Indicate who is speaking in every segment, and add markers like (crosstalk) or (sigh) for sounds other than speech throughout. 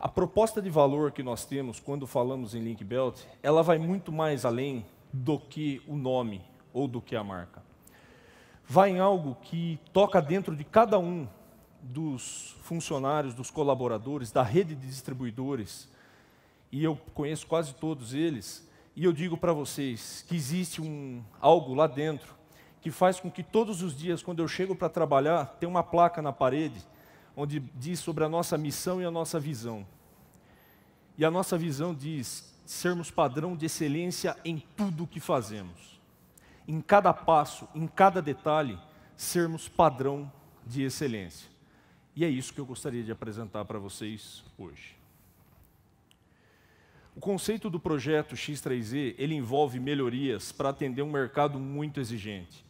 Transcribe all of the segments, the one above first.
Speaker 1: A proposta de valor que nós temos quando falamos em link belt, ela vai muito mais além do que o nome ou do que a marca. Vai em algo que toca dentro de cada um dos funcionários, dos colaboradores, da rede de distribuidores, e eu conheço quase todos eles, e eu digo para vocês que existe um, algo lá dentro que faz com que todos os dias, quando eu chego para trabalhar, tenha uma placa na parede onde diz sobre a nossa missão e a nossa visão. E a nossa visão diz sermos padrão de excelência em tudo o que fazemos. Em cada passo, em cada detalhe, sermos padrão de excelência. E é isso que eu gostaria de apresentar para vocês hoje. O conceito do projeto X3E, ele envolve melhorias para atender um mercado muito exigente.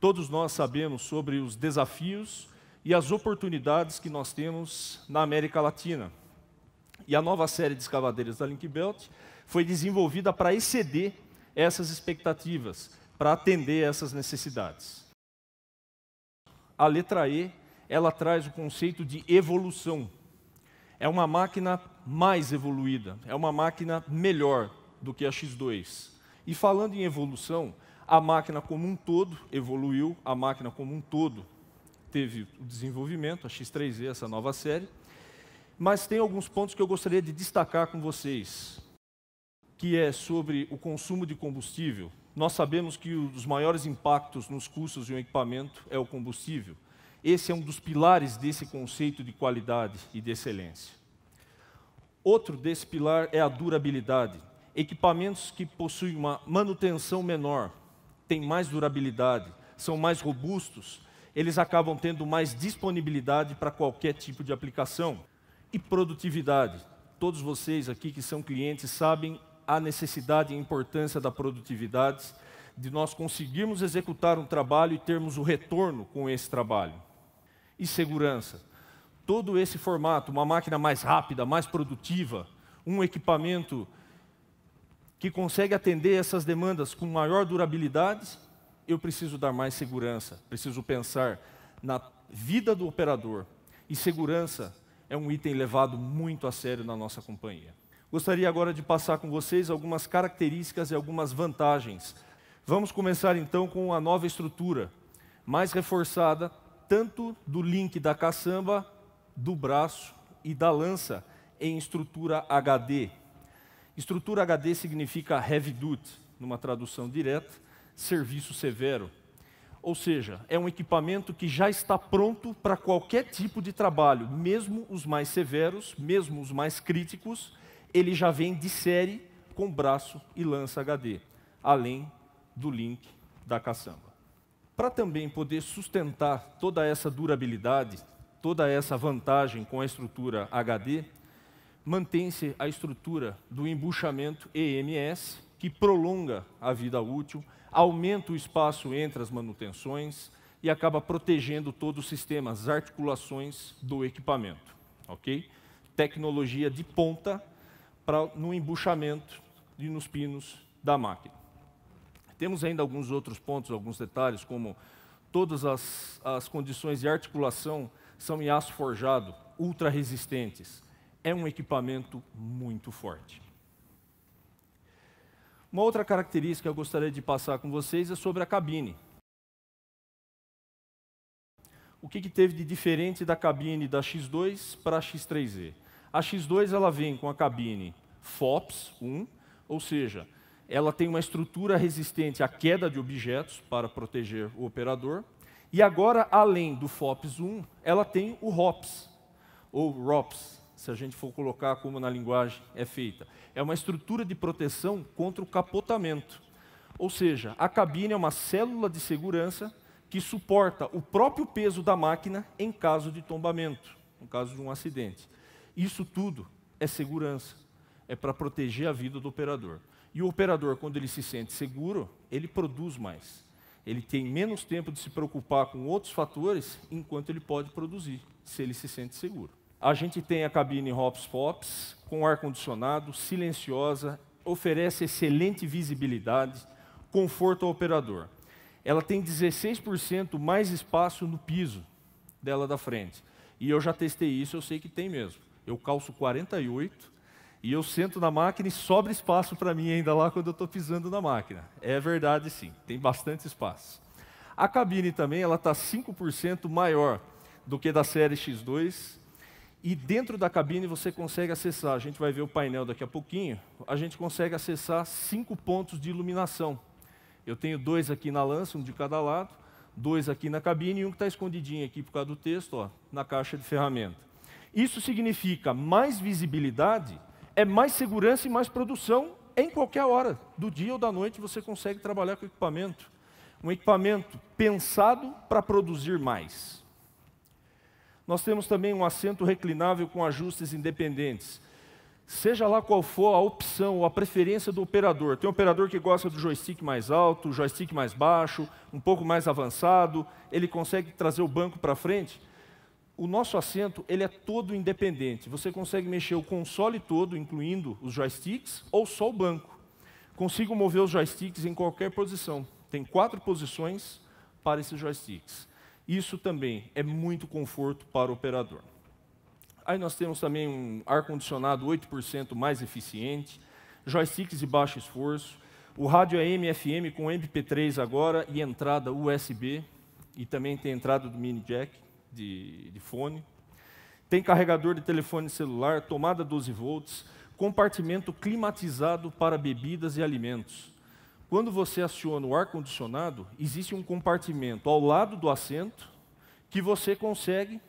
Speaker 1: Todos nós sabemos sobre os desafios e as oportunidades que nós temos na América Latina. E a nova série de escavadeiras da Link Belt foi desenvolvida para exceder essas expectativas, para atender essas necessidades. A letra E, ela traz o conceito de evolução. É uma máquina mais evoluída, é uma máquina melhor do que a X2. E falando em evolução, a máquina como um todo evoluiu, a máquina como um todo teve o desenvolvimento, a X3E, essa nova série. Mas tem alguns pontos que eu gostaria de destacar com vocês, que é sobre o consumo de combustível. Nós sabemos que um dos maiores impactos nos custos de um equipamento é o combustível. Esse é um dos pilares desse conceito de qualidade e de excelência. Outro desse pilar é a durabilidade. Equipamentos que possuem uma manutenção menor têm mais durabilidade, são mais robustos, eles acabam tendo mais disponibilidade para qualquer tipo de aplicação. E produtividade. Todos vocês aqui que são clientes sabem a necessidade e a importância da produtividade, de nós conseguirmos executar um trabalho e termos o retorno com esse trabalho. E segurança. Todo esse formato, uma máquina mais rápida, mais produtiva, um equipamento que consegue atender essas demandas com maior durabilidade, eu preciso dar mais segurança, preciso pensar na vida do operador. E segurança é um item levado muito a sério na nossa companhia. Gostaria agora de passar com vocês algumas características e algumas vantagens. Vamos começar então com a nova estrutura, mais reforçada tanto do link da caçamba, do braço e da lança em estrutura HD. Estrutura HD significa heavy duty, numa tradução direta, serviço severo. Ou seja, é um equipamento que já está pronto para qualquer tipo de trabalho, mesmo os mais severos, mesmo os mais críticos, ele já vem de série com braço e lança HD, além do link da caçamba. Para também poder sustentar toda essa durabilidade, toda essa vantagem com a estrutura HD, mantém-se a estrutura do embuchamento EMS, que prolonga a vida útil aumenta o espaço entre as manutenções e acaba protegendo todo o sistema, as articulações do equipamento. Ok? Tecnologia de ponta para no embuchamento e nos pinos da máquina. Temos ainda alguns outros pontos, alguns detalhes, como todas as, as condições de articulação são em aço forjado, ultra resistentes. É um equipamento muito forte. Uma outra característica que eu gostaria de passar com vocês é sobre a cabine. O que, que teve de diferente da cabine da X2 para a x 3 z A X2 ela vem com a cabine FOPS 1, ou seja, ela tem uma estrutura resistente à queda de objetos para proteger o operador. E agora, além do FOPS 1, ela tem o ROPS, ou ROPS, se a gente for colocar como na linguagem é feita, é uma estrutura de proteção contra o capotamento. Ou seja, a cabine é uma célula de segurança que suporta o próprio peso da máquina em caso de tombamento, no caso de um acidente. Isso tudo é segurança, é para proteger a vida do operador. E o operador, quando ele se sente seguro, ele produz mais. Ele tem menos tempo de se preocupar com outros fatores enquanto ele pode produzir, se ele se sente seguro. A gente tem a cabine Hops Pops, com ar-condicionado, silenciosa, oferece excelente visibilidade, conforto ao operador. Ela tem 16% mais espaço no piso dela da frente. E eu já testei isso, eu sei que tem mesmo. Eu calço 48 e eu sento na máquina e sobra espaço para mim ainda lá quando eu estou pisando na máquina. É verdade sim, tem bastante espaço. A cabine também ela está 5% maior do que da série X2 e dentro da cabine você consegue acessar, a gente vai ver o painel daqui a pouquinho, a gente consegue acessar cinco pontos de iluminação. Eu tenho dois aqui na lança, um de cada lado, dois aqui na cabine e um que está escondidinho aqui por causa do texto, ó, na caixa de ferramenta. Isso significa mais visibilidade, é mais segurança e mais produção em qualquer hora, do dia ou da noite você consegue trabalhar com o equipamento. Um equipamento pensado para produzir mais. Nós temos também um assento reclinável com ajustes independentes. Seja lá qual for a opção ou a preferência do operador. Tem um operador que gosta do joystick mais alto, joystick mais baixo, um pouco mais avançado, ele consegue trazer o banco para frente. O nosso assento ele é todo independente. Você consegue mexer o console todo, incluindo os joysticks, ou só o banco. Consigo mover os joysticks em qualquer posição. Tem quatro posições para esses joysticks. Isso também é muito conforto para o operador. Aí nós temos também um ar-condicionado 8% mais eficiente, joysticks de baixo esforço, o rádio AM FM com MP3 agora e entrada USB, e também tem entrada do mini jack de, de fone. Tem carregador de telefone celular, tomada 12 volts, compartimento climatizado para bebidas e alimentos. Quando você aciona o ar-condicionado, existe um compartimento ao lado do assento que você consegue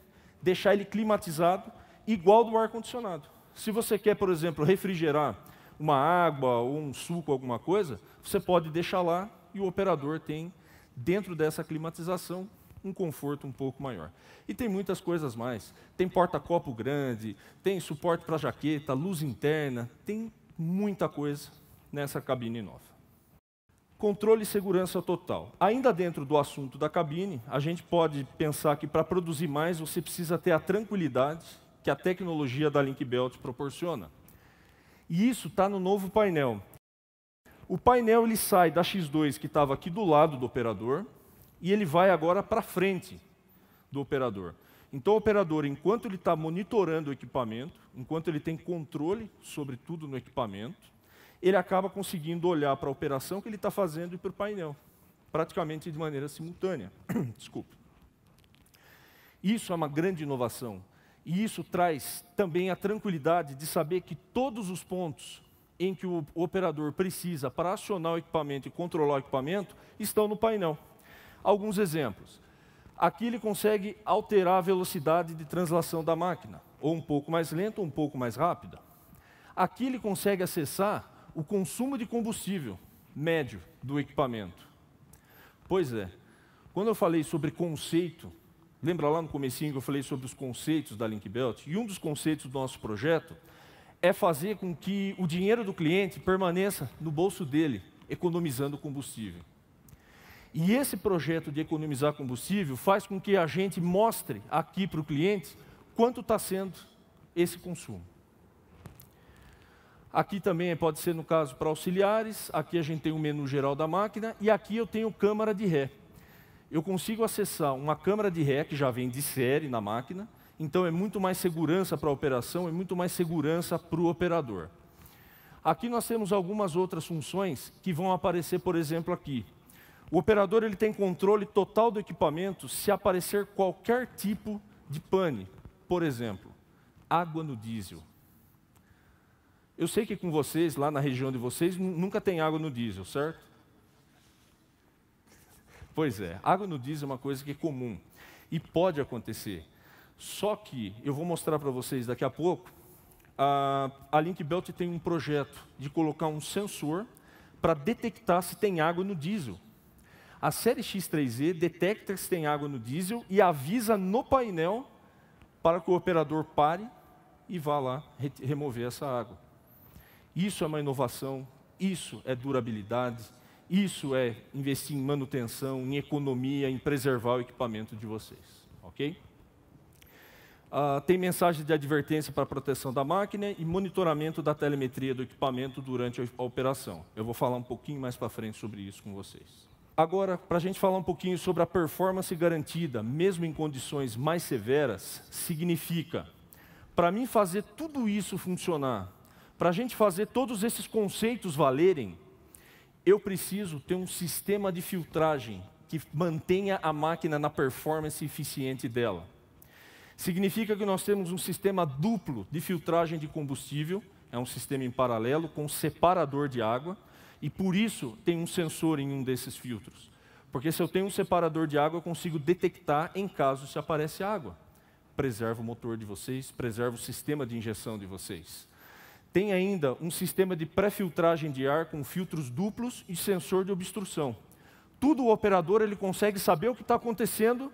Speaker 1: deixar ele climatizado igual do ar-condicionado. Se você quer, por exemplo, refrigerar uma água ou um suco, alguma coisa, você pode deixar lá e o operador tem, dentro dessa climatização, um conforto um pouco maior. E tem muitas coisas mais. Tem porta-copo grande, tem suporte para jaqueta, luz interna, tem muita coisa nessa cabine nova. Controle e segurança total. Ainda dentro do assunto da cabine, a gente pode pensar que para produzir mais você precisa ter a tranquilidade que a tecnologia da Link Belt proporciona. E isso está no novo painel. O painel ele sai da X2 que estava aqui do lado do operador e ele vai agora para frente do operador. Então, o operador, enquanto ele está monitorando o equipamento, enquanto ele tem controle sobre tudo no equipamento, ele acaba conseguindo olhar para a operação que ele está fazendo e para o painel, praticamente de maneira simultânea. (clears throat) Desculpe. Isso é uma grande inovação. E isso traz também a tranquilidade de saber que todos os pontos em que o operador precisa para acionar o equipamento e controlar o equipamento estão no painel. Alguns exemplos. Aqui ele consegue alterar a velocidade de translação da máquina, ou um pouco mais lenta ou um pouco mais rápida. Aqui ele consegue acessar o consumo de combustível médio do equipamento. Pois é, quando eu falei sobre conceito, lembra lá no comecinho que eu falei sobre os conceitos da Link Belt? E um dos conceitos do nosso projeto é fazer com que o dinheiro do cliente permaneça no bolso dele, economizando combustível. E esse projeto de economizar combustível faz com que a gente mostre aqui para o cliente quanto está sendo esse consumo. Aqui também pode ser, no caso, para auxiliares. Aqui a gente tem o menu geral da máquina. E aqui eu tenho câmara de ré. Eu consigo acessar uma câmara de ré que já vem de série na máquina. Então é muito mais segurança para a operação, é muito mais segurança para o operador. Aqui nós temos algumas outras funções que vão aparecer, por exemplo, aqui. O operador ele tem controle total do equipamento se aparecer qualquer tipo de pane. Por exemplo, água no diesel. Eu sei que com vocês, lá na região de vocês, nunca tem água no diesel, certo? Pois é, água no diesel é uma coisa que é comum e pode acontecer. Só que eu vou mostrar para vocês daqui a pouco. A, a Linkbelt tem um projeto de colocar um sensor para detectar se tem água no diesel. A série X3E detecta se tem água no diesel e avisa no painel para que o operador pare e vá lá remover essa água. Isso é uma inovação, isso é durabilidade, isso é investir em manutenção, em economia, em preservar o equipamento de vocês. Ok? Uh, tem mensagem de advertência para proteção da máquina e monitoramento da telemetria do equipamento durante a operação. Eu vou falar um pouquinho mais para frente sobre isso com vocês. Agora, para a gente falar um pouquinho sobre a performance garantida, mesmo em condições mais severas, significa, para mim fazer tudo isso funcionar para a gente fazer todos esses conceitos valerem, eu preciso ter um sistema de filtragem que mantenha a máquina na performance eficiente dela. Significa que nós temos um sistema duplo de filtragem de combustível, é um sistema em paralelo com um separador de água, e por isso tem um sensor em um desses filtros. Porque se eu tenho um separador de água, eu consigo detectar em caso se aparece água. Preserva o motor de vocês, preserva o sistema de injeção de vocês. Tem ainda um sistema de pré-filtragem de ar com filtros duplos e sensor de obstrução. Tudo o operador ele consegue saber o que está acontecendo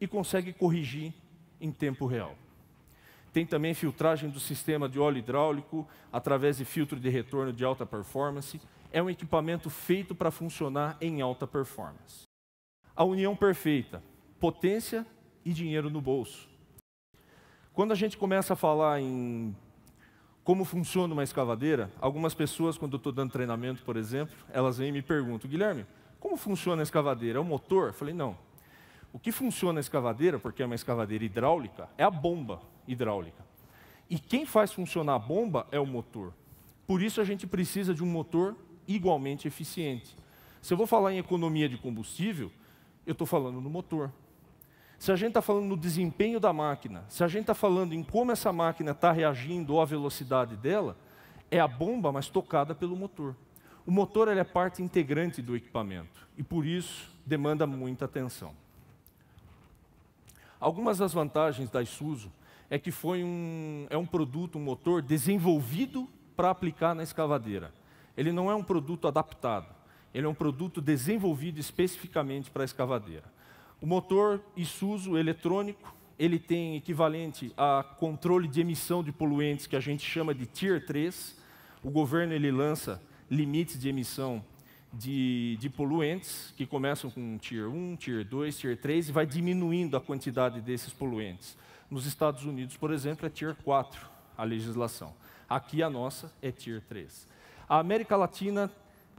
Speaker 1: e consegue corrigir em tempo real. Tem também filtragem do sistema de óleo hidráulico através de filtro de retorno de alta performance. É um equipamento feito para funcionar em alta performance. A união perfeita, potência e dinheiro no bolso. Quando a gente começa a falar em como funciona uma escavadeira, algumas pessoas, quando eu estou dando treinamento, por exemplo, elas vêm e me perguntam, Guilherme, como funciona a escavadeira? É o motor? Eu falei, não. O que funciona a escavadeira, porque é uma escavadeira hidráulica, é a bomba hidráulica. E quem faz funcionar a bomba é o motor. Por isso a gente precisa de um motor igualmente eficiente. Se eu vou falar em economia de combustível, eu estou falando no motor. Se a gente está falando no desempenho da máquina, se a gente está falando em como essa máquina está reagindo ou a velocidade dela, é a bomba, mas tocada pelo motor. O motor é parte integrante do equipamento e, por isso, demanda muita atenção. Algumas das vantagens da Isuzu é que foi um, é um produto, um motor desenvolvido para aplicar na escavadeira. Ele não é um produto adaptado, ele é um produto desenvolvido especificamente para a escavadeira. O motor Isuzu eletrônico, ele tem equivalente a controle de emissão de poluentes que a gente chama de Tier 3. O governo ele lança limites de emissão de, de poluentes que começam com Tier 1, Tier 2, Tier 3 e vai diminuindo a quantidade desses poluentes. Nos Estados Unidos, por exemplo, é Tier 4 a legislação. Aqui a nossa é Tier 3. A América Latina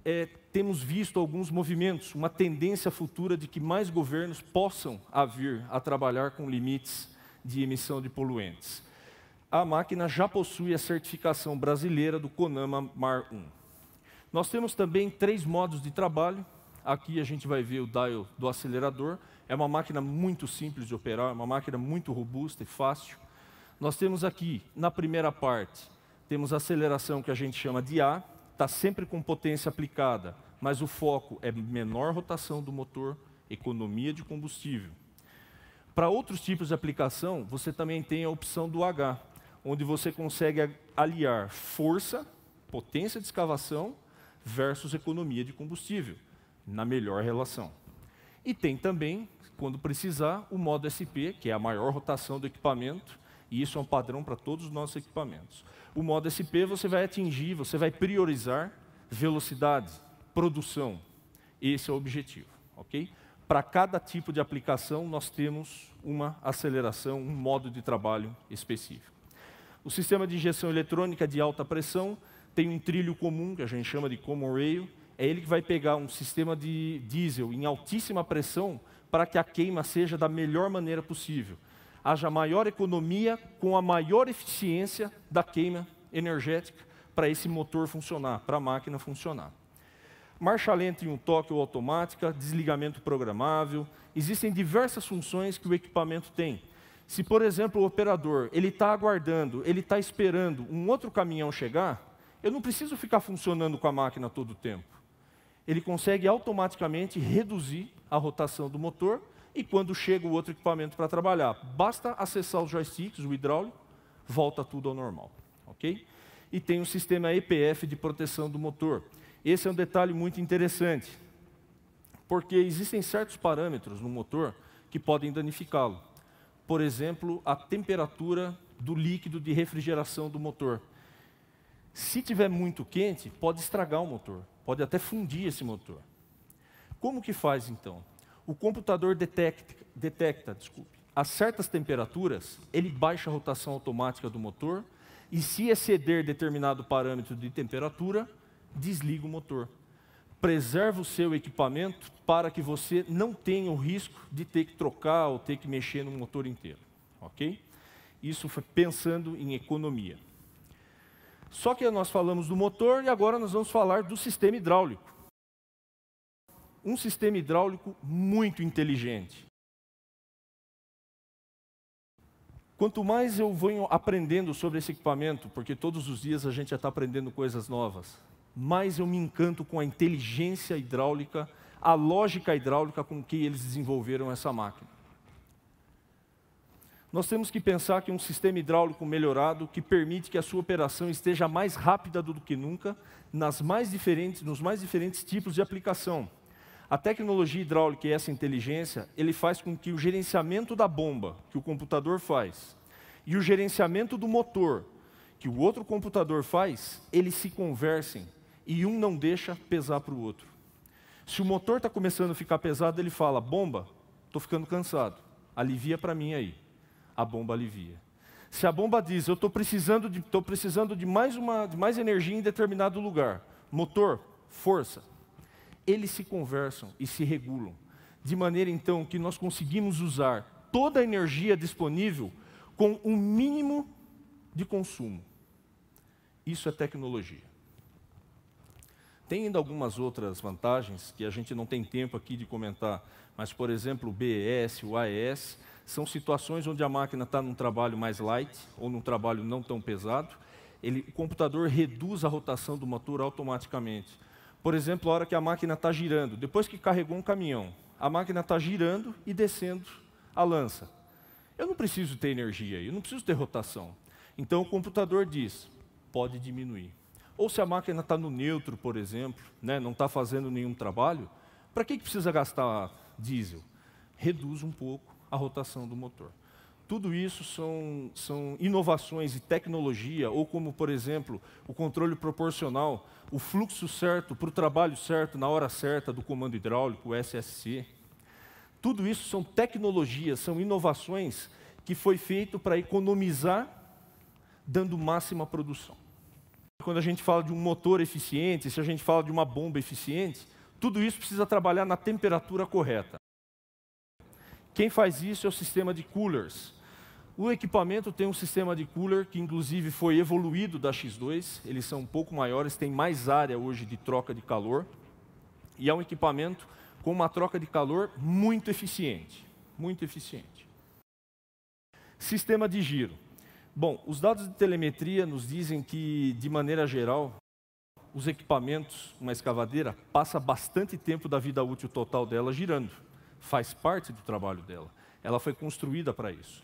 Speaker 1: é, temos visto alguns movimentos, uma tendência futura de que mais governos possam vir a trabalhar com limites de emissão de poluentes. A máquina já possui a certificação brasileira do CONAMA Mar 1. Nós temos também três modos de trabalho. Aqui a gente vai ver o dial do acelerador. É uma máquina muito simples de operar, é uma máquina muito robusta e fácil. Nós temos aqui, na primeira parte, temos a aceleração que a gente chama de A, está sempre com potência aplicada, mas o foco é menor rotação do motor, economia de combustível. Para outros tipos de aplicação, você também tem a opção do H, onde você consegue aliar força, potência de escavação, versus economia de combustível, na melhor relação. E tem também, quando precisar, o modo SP, que é a maior rotação do equipamento, e isso é um padrão para todos os nossos equipamentos. O modo SP você vai atingir, você vai priorizar velocidade, produção. Esse é o objetivo, ok? Para cada tipo de aplicação, nós temos uma aceleração, um modo de trabalho específico. O sistema de injeção eletrônica de alta pressão tem um trilho comum, que a gente chama de common rail. É ele que vai pegar um sistema de diesel em altíssima pressão para que a queima seja da melhor maneira possível haja maior economia com a maior eficiência da queima energética para esse motor funcionar, para a máquina funcionar. Marcha lenta em um toque ou automática, desligamento programável, existem diversas funções que o equipamento tem. Se, por exemplo, o operador ele está aguardando, ele está esperando um outro caminhão chegar, eu não preciso ficar funcionando com a máquina todo o tempo. Ele consegue automaticamente reduzir a rotação do motor e quando chega o outro equipamento para trabalhar. Basta acessar os joysticks, o hidráulico, volta tudo ao normal. ok? E tem o sistema EPF de proteção do motor. Esse é um detalhe muito interessante, porque existem certos parâmetros no motor que podem danificá-lo. Por exemplo, a temperatura do líquido de refrigeração do motor. Se tiver muito quente, pode estragar o motor, pode até fundir esse motor. Como que faz então? o computador detecta, detecta desculpe, a certas temperaturas, ele baixa a rotação automática do motor e, se exceder determinado parâmetro de temperatura, desliga o motor. Preserva o seu equipamento para que você não tenha o risco de ter que trocar ou ter que mexer no motor inteiro. Ok? Isso foi pensando em economia. Só que nós falamos do motor e agora nós vamos falar do sistema hidráulico um sistema hidráulico muito inteligente. Quanto mais eu venho aprendendo sobre esse equipamento, porque todos os dias a gente já está aprendendo coisas novas, mais eu me encanto com a inteligência hidráulica, a lógica hidráulica com que eles desenvolveram essa máquina. Nós temos que pensar que um sistema hidráulico melhorado que permite que a sua operação esteja mais rápida do que nunca nas mais diferentes, nos mais diferentes tipos de aplicação. A tecnologia hidráulica e essa inteligência, ele faz com que o gerenciamento da bomba, que o computador faz, e o gerenciamento do motor, que o outro computador faz, eles se conversem e um não deixa pesar para o outro. Se o motor está começando a ficar pesado, ele fala: bomba, estou ficando cansado, alivia para mim aí. A bomba alivia. Se a bomba diz: eu estou precisando, de, precisando de, mais uma, de mais energia em determinado lugar, motor, força, eles se conversam e se regulam, de maneira então que nós conseguimos usar toda a energia disponível com o um mínimo de consumo. Isso é tecnologia. Tem ainda algumas outras vantagens que a gente não tem tempo aqui de comentar, mas, por exemplo, o BES, o AES, são situações onde a máquina está num trabalho mais light ou num trabalho não tão pesado. Ele, o computador reduz a rotação do motor automaticamente. Por exemplo, a hora que a máquina está girando, depois que carregou um caminhão, a máquina está girando e descendo a lança. Eu não preciso ter energia, eu não preciso ter rotação. Então o computador diz: pode diminuir. Ou se a máquina está no neutro, por exemplo, né, não está fazendo nenhum trabalho, para que, que precisa gastar diesel? Reduz um pouco a rotação do motor. Tudo isso são, são inovações e tecnologia, ou como, por exemplo, o controle proporcional, o fluxo certo para o trabalho certo, na hora certa do comando hidráulico, o SSC. Tudo isso são tecnologias, são inovações que foi feito para economizar, dando máxima produção. Quando a gente fala de um motor eficiente, se a gente fala de uma bomba eficiente, tudo isso precisa trabalhar na temperatura correta. Quem faz isso é o sistema de coolers, o equipamento tem um sistema de cooler que, inclusive, foi evoluído da X2. Eles são um pouco maiores, têm mais área hoje de troca de calor. E é um equipamento com uma troca de calor muito eficiente. Muito eficiente. Sistema de giro. Bom, os dados de telemetria nos dizem que, de maneira geral, os equipamentos, uma escavadeira, passa bastante tempo da vida útil total dela girando. Faz parte do trabalho dela. Ela foi construída para isso.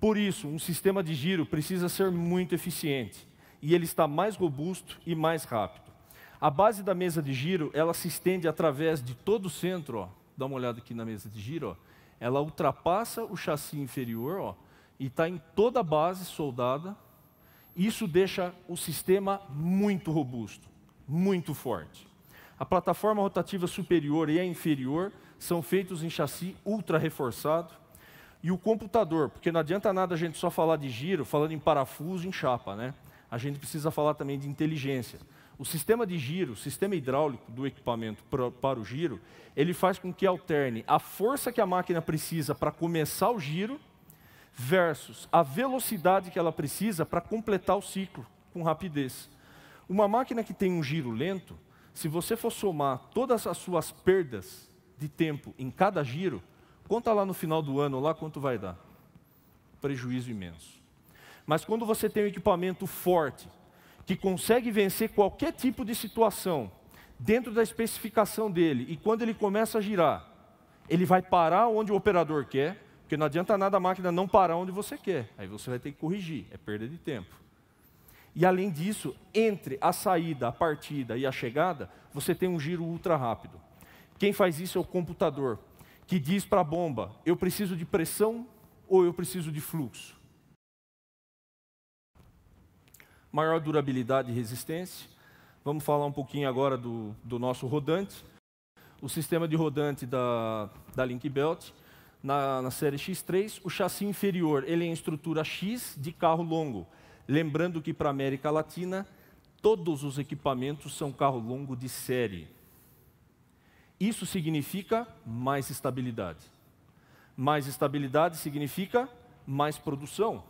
Speaker 1: Por isso, um sistema de giro precisa ser muito eficiente e ele está mais robusto e mais rápido. A base da mesa de giro, ela se estende através de todo o centro, ó. dá uma olhada aqui na mesa de giro, ó. ela ultrapassa o chassi inferior ó, e está em toda a base soldada. Isso deixa o sistema muito robusto, muito forte. A plataforma rotativa superior e a inferior são feitos em chassi ultra reforçado, e o computador, porque não adianta nada a gente só falar de giro, falando em parafuso, em chapa, né? A gente precisa falar também de inteligência. O sistema de giro, o sistema hidráulico do equipamento para o giro, ele faz com que alterne a força que a máquina precisa para começar o giro versus a velocidade que ela precisa para completar o ciclo com rapidez. Uma máquina que tem um giro lento, se você for somar todas as suas perdas de tempo em cada giro, Conta lá no final do ano, lá quanto vai dar. Prejuízo imenso. Mas quando você tem um equipamento forte, que consegue vencer qualquer tipo de situação, dentro da especificação dele, e quando ele começa a girar, ele vai parar onde o operador quer, porque não adianta nada a máquina não parar onde você quer. Aí você vai ter que corrigir, é perda de tempo. E além disso, entre a saída, a partida e a chegada, você tem um giro ultra rápido. Quem faz isso é o computador que diz para a bomba: eu preciso de pressão ou eu preciso de fluxo? Maior durabilidade e resistência. Vamos falar um pouquinho agora do, do nosso rodante. O sistema de rodante da, da Link Belt, na, na série X3, o chassi inferior ele é em estrutura X de carro longo. Lembrando que para a América Latina, todos os equipamentos são carro longo de série. Isso significa mais estabilidade. Mais estabilidade significa mais produção.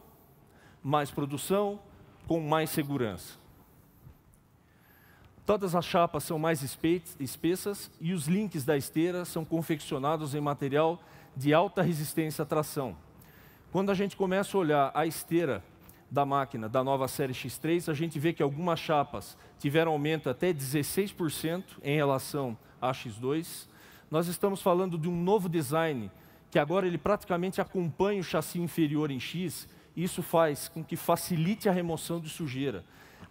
Speaker 1: Mais produção com mais segurança. Todas as chapas são mais espessas e os links da esteira são confeccionados em material de alta resistência à tração. Quando a gente começa a olhar a esteira da máquina da nova série X3, a gente vê que algumas chapas tiveram aumento até 16% em relação AX2, nós estamos falando de um novo design, que agora ele praticamente acompanha o chassi inferior em X, e isso faz com que facilite a remoção de sujeira,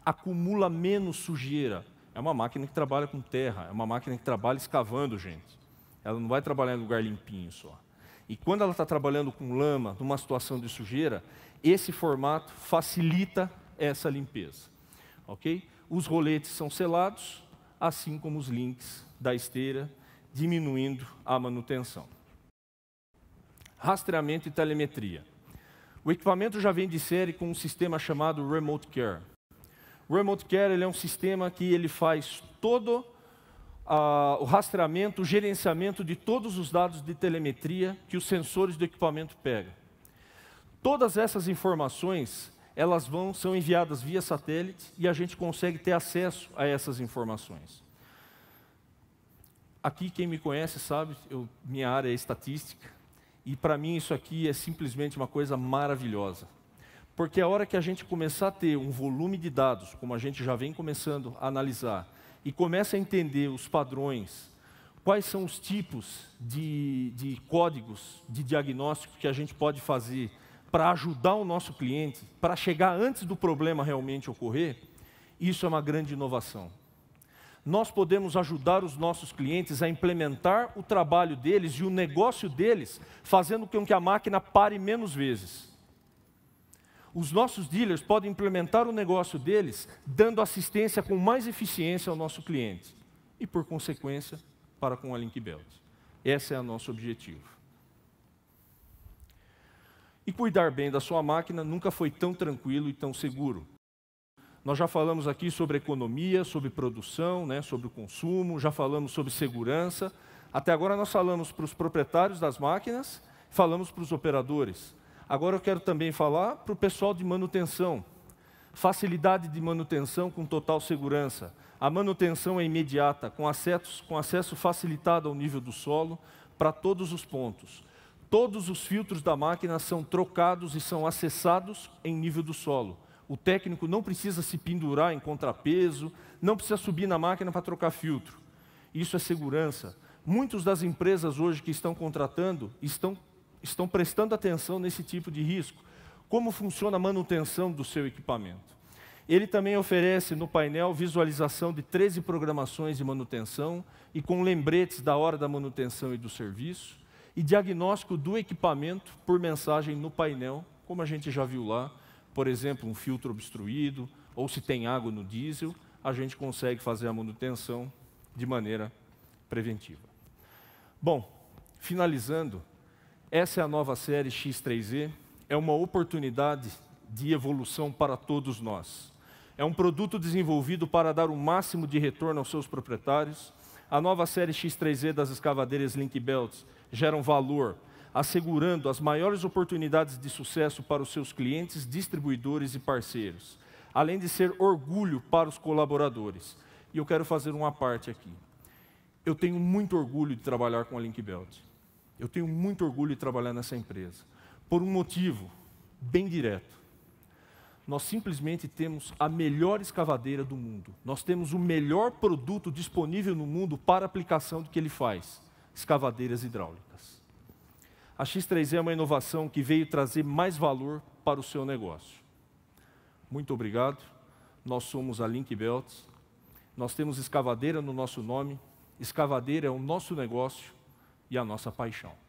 Speaker 1: acumula menos sujeira. É uma máquina que trabalha com terra, é uma máquina que trabalha escavando, gente. Ela não vai trabalhar em lugar limpinho só. E quando ela está trabalhando com lama, numa situação de sujeira, esse formato facilita essa limpeza. Ok? Os roletes são selados, assim como os links da esteira, diminuindo a manutenção. Rastreamento e telemetria. O equipamento já vem de série com um sistema chamado Remote Care. O Remote Care ele é um sistema que ele faz todo ah, o rastreamento, o gerenciamento de todos os dados de telemetria que os sensores do equipamento pegam. Todas essas informações elas vão são enviadas via satélite e a gente consegue ter acesso a essas informações. Aqui, quem me conhece sabe, eu, minha área é estatística, e para mim isso aqui é simplesmente uma coisa maravilhosa. Porque a hora que a gente começar a ter um volume de dados, como a gente já vem começando a analisar, e começa a entender os padrões, quais são os tipos de, de códigos de diagnóstico que a gente pode fazer para ajudar o nosso cliente, para chegar antes do problema realmente ocorrer, isso é uma grande inovação nós podemos ajudar os nossos clientes a implementar o trabalho deles e o negócio deles, fazendo com que a máquina pare menos vezes. Os nossos dealers podem implementar o negócio deles, dando assistência com mais eficiência ao nosso cliente e, por consequência, para com a Linkbelt. Esse é o nosso objetivo. E cuidar bem da sua máquina nunca foi tão tranquilo e tão seguro. Nós já falamos aqui sobre economia, sobre produção, né, sobre o consumo, já falamos sobre segurança. Até agora nós falamos para os proprietários das máquinas, falamos para os operadores. Agora eu quero também falar para o pessoal de manutenção. Facilidade de manutenção com total segurança. A manutenção é imediata, com acesso, com acesso facilitado ao nível do solo, para todos os pontos. Todos os filtros da máquina são trocados e são acessados em nível do solo o técnico não precisa se pendurar em contrapeso, não precisa subir na máquina para trocar filtro. Isso é segurança. Muitas das empresas hoje que estão contratando estão, estão prestando atenção nesse tipo de risco. Como funciona a manutenção do seu equipamento? Ele também oferece no painel visualização de 13 programações de manutenção e com lembretes da hora da manutenção e do serviço, e diagnóstico do equipamento por mensagem no painel, como a gente já viu lá, por exemplo, um filtro obstruído, ou se tem água no diesel, a gente consegue fazer a manutenção de maneira preventiva. Bom, finalizando, essa é a nova série X3E, é uma oportunidade de evolução para todos nós. É um produto desenvolvido para dar o máximo de retorno aos seus proprietários. A nova série X3E das escavadeiras Link Belts gera um valor assegurando as maiores oportunidades de sucesso para os seus clientes, distribuidores e parceiros, além de ser orgulho para os colaboradores. E eu quero fazer uma parte aqui. Eu tenho muito orgulho de trabalhar com a Linkbelt. Eu tenho muito orgulho de trabalhar nessa empresa, por um motivo bem direto. Nós simplesmente temos a melhor escavadeira do mundo. Nós temos o melhor produto disponível no mundo para aplicação do que ele faz: escavadeiras hidráulicas. A X3E é uma inovação que veio trazer mais valor para o seu negócio. Muito obrigado. Nós somos a Link Belts. Nós temos escavadeira no nosso nome. Escavadeira é o nosso negócio e a nossa paixão.